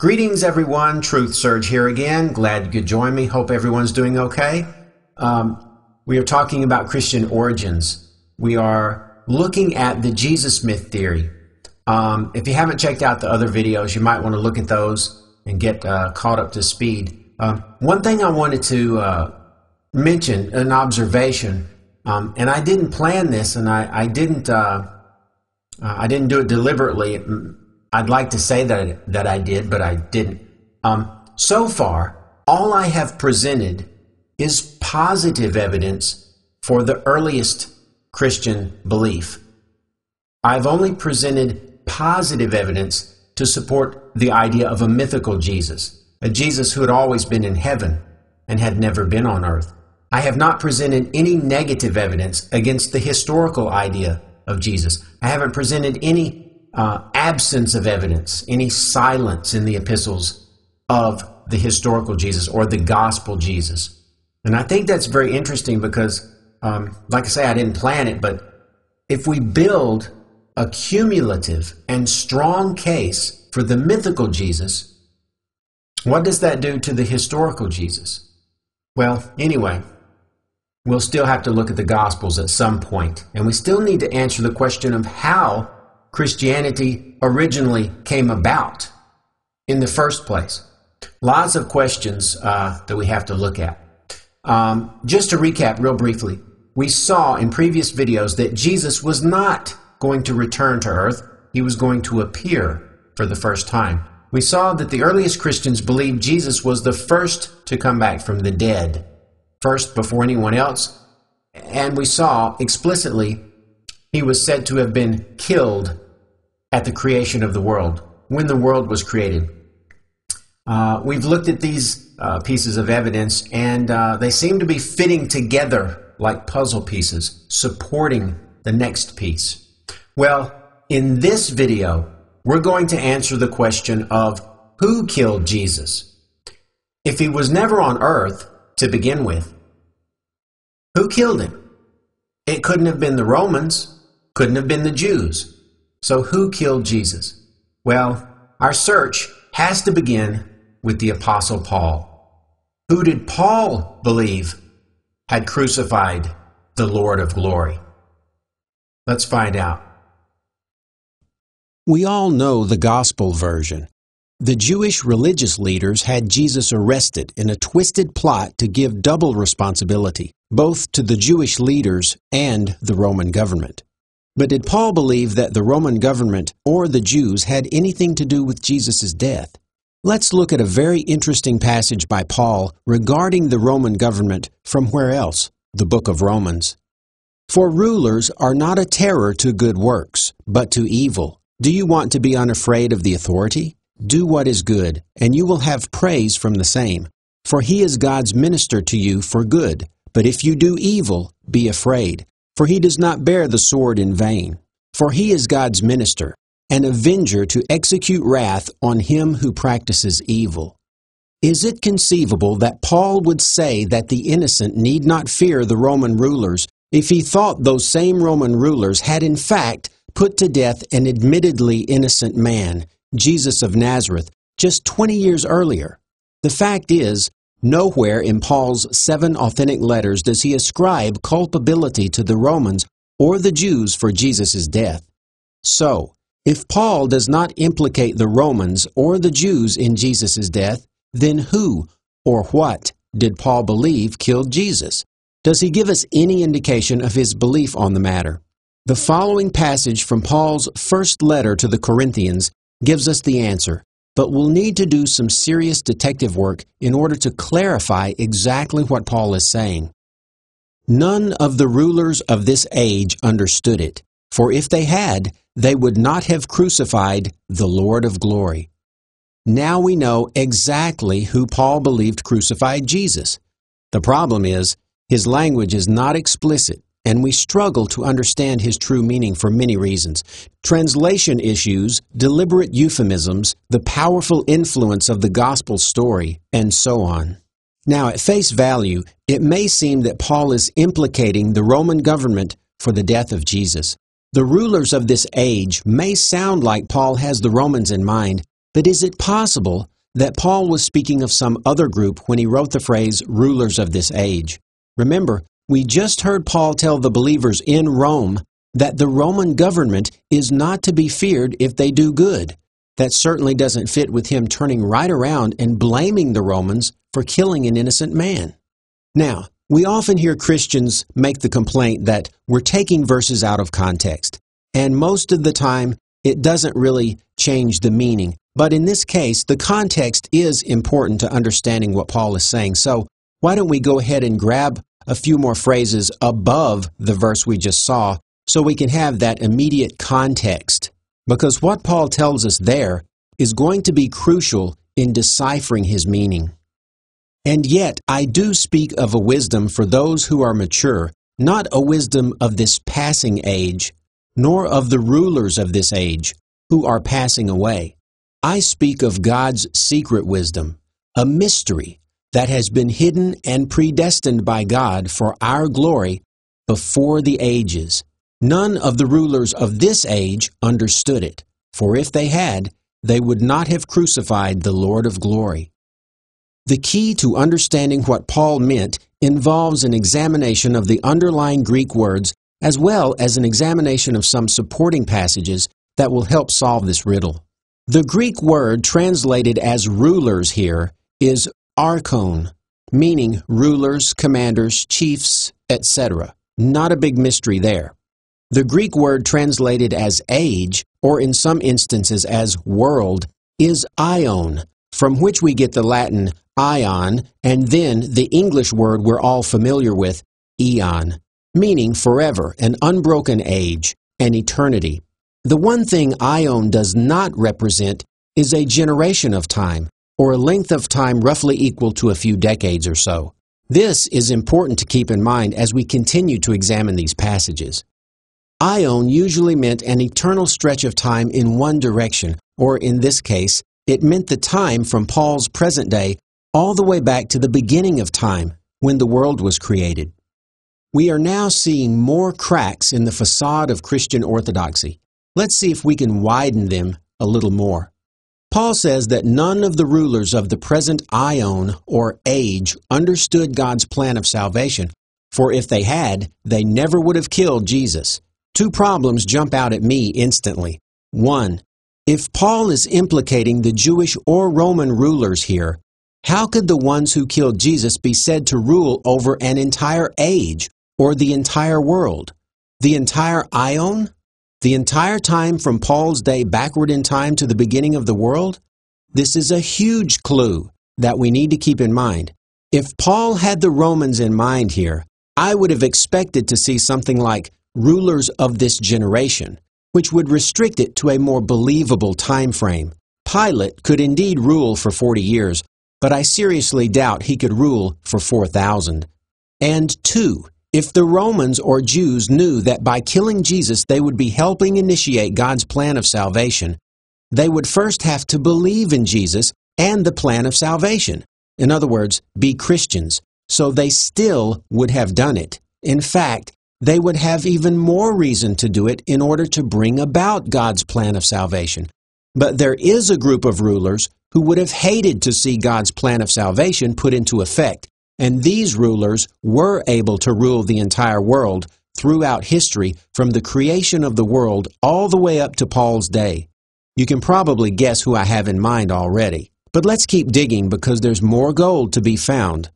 Greetings, everyone. Truth Surge here again. Glad you could join me. Hope everyone's doing okay. Um, we are talking about Christian origins. We are looking at the Jesus myth theory. Um, if you haven't checked out the other videos, you might want to look at those and get uh, caught up to speed. Um, one thing I wanted to uh, mention, an observation, um, and I didn't plan this, and I, I didn't, uh, I didn't do it deliberately I'd like to say that I, that I did, but I didn't. Um, so far, all I have presented is positive evidence for the earliest Christian belief. I've only presented positive evidence to support the idea of a mythical Jesus, a Jesus who had always been in heaven and had never been on earth. I have not presented any negative evidence against the historical idea of Jesus. I haven't presented any uh, absence of evidence, any silence in the epistles of the historical Jesus or the gospel Jesus. And I think that's very interesting because, um, like I say, I didn't plan it, but if we build a cumulative and strong case for the mythical Jesus, what does that do to the historical Jesus? Well, anyway, we'll still have to look at the Gospels at some point, and we still need to answer the question of how Christianity originally came about in the first place. Lots of questions uh, that we have to look at. Um, just to recap, real briefly, we saw in previous videos that Jesus was not going to return to earth, he was going to appear for the first time. We saw that the earliest Christians believed Jesus was the first to come back from the dead, first before anyone else, and we saw explicitly he was said to have been killed at the creation of the world, when the world was created. Uh, we've looked at these uh, pieces of evidence, and uh, they seem to be fitting together like puzzle pieces, supporting the next piece. Well, in this video, we're going to answer the question of who killed Jesus? If he was never on earth to begin with, who killed him? It couldn't have been the Romans, couldn't have been the Jews, so, who killed Jesus? Well, our search has to begin with the Apostle Paul. Who did Paul believe had crucified the Lord of glory? Let's find out. We all know the gospel version. The Jewish religious leaders had Jesus arrested in a twisted plot to give double responsibility, both to the Jewish leaders and the Roman government. But did Paul believe that the Roman government or the Jews had anything to do with Jesus' death? Let's look at a very interesting passage by Paul regarding the Roman government from where else? The book of Romans. For rulers are not a terror to good works, but to evil. Do you want to be unafraid of the authority? Do what is good, and you will have praise from the same. For he is God's minister to you for good. But if you do evil, be afraid, for he does not bear the sword in vain. For he is God's minister, an avenger to execute wrath on him who practices evil. Is it conceivable that Paul would say that the innocent need not fear the Roman rulers if he thought those same Roman rulers had in fact put to death an admittedly innocent man, Jesus of Nazareth, just 20 years earlier? The fact is, Nowhere in Paul's seven authentic letters does he ascribe culpability to the Romans or the Jews for Jesus' death. So, if Paul does not implicate the Romans or the Jews in Jesus' death, then who or what did Paul believe killed Jesus? Does he give us any indication of his belief on the matter? The following passage from Paul's first letter to the Corinthians gives us the answer but we'll need to do some serious detective work in order to clarify exactly what Paul is saying. None of the rulers of this age understood it, for if they had, they would not have crucified the Lord of glory. Now we know exactly who Paul believed crucified Jesus. The problem is, his language is not explicit, and we struggle to understand his true meaning for many reasons. Translation issues, deliberate euphemisms, the powerful influence of the gospel story, and so on. Now, at face value, it may seem that Paul is implicating the Roman government for the death of Jesus. The rulers of this age may sound like Paul has the Romans in mind, but is it possible that Paul was speaking of some other group when he wrote the phrase rulers of this age? Remember, we just heard Paul tell the believers in Rome that the Roman government is not to be feared if they do good. That certainly doesn't fit with him turning right around and blaming the Romans for killing an innocent man. Now, we often hear Christians make the complaint that we're taking verses out of context, and most of the time it doesn't really change the meaning. But in this case, the context is important to understanding what Paul is saying. So, why don't we go ahead and grab a few more phrases above the verse we just saw so we can have that immediate context. Because what Paul tells us there is going to be crucial in deciphering his meaning. And yet, I do speak of a wisdom for those who are mature, not a wisdom of this passing age, nor of the rulers of this age, who are passing away. I speak of God's secret wisdom, a mystery that has been hidden and predestined by God for our glory before the ages. None of the rulers of this age understood it, for if they had, they would not have crucified the Lord of glory. The key to understanding what Paul meant involves an examination of the underlying Greek words as well as an examination of some supporting passages that will help solve this riddle. The Greek word translated as rulers here is archon, meaning rulers, commanders, chiefs, etc. Not a big mystery there. The Greek word translated as age, or in some instances as world, is ion, from which we get the Latin ion and then the English word we're all familiar with, eon, meaning forever, an unbroken age, an eternity. The one thing ion does not represent is a generation of time, or a length of time roughly equal to a few decades or so. This is important to keep in mind as we continue to examine these passages. Ion usually meant an eternal stretch of time in one direction, or in this case, it meant the time from Paul's present day all the way back to the beginning of time, when the world was created. We are now seeing more cracks in the facade of Christian orthodoxy. Let's see if we can widen them a little more. Paul says that none of the rulers of the present Ion or age understood God's plan of salvation, for if they had, they never would have killed Jesus. Two problems jump out at me instantly. One, if Paul is implicating the Jewish or Roman rulers here, how could the ones who killed Jesus be said to rule over an entire age or the entire world? The entire Ion? The entire time from Paul's day backward in time to the beginning of the world? This is a huge clue that we need to keep in mind. If Paul had the Romans in mind here, I would have expected to see something like rulers of this generation, which would restrict it to a more believable time frame. Pilate could indeed rule for 40 years, but I seriously doubt he could rule for 4,000. And two, if the Romans or Jews knew that by killing Jesus they would be helping initiate God's plan of salvation, they would first have to believe in Jesus and the plan of salvation. In other words, be Christians. So they still would have done it. In fact, they would have even more reason to do it in order to bring about God's plan of salvation. But there is a group of rulers who would have hated to see God's plan of salvation put into effect and these rulers were able to rule the entire world throughout history from the creation of the world all the way up to Paul's day. You can probably guess who I have in mind already. But let's keep digging because there's more gold to be found.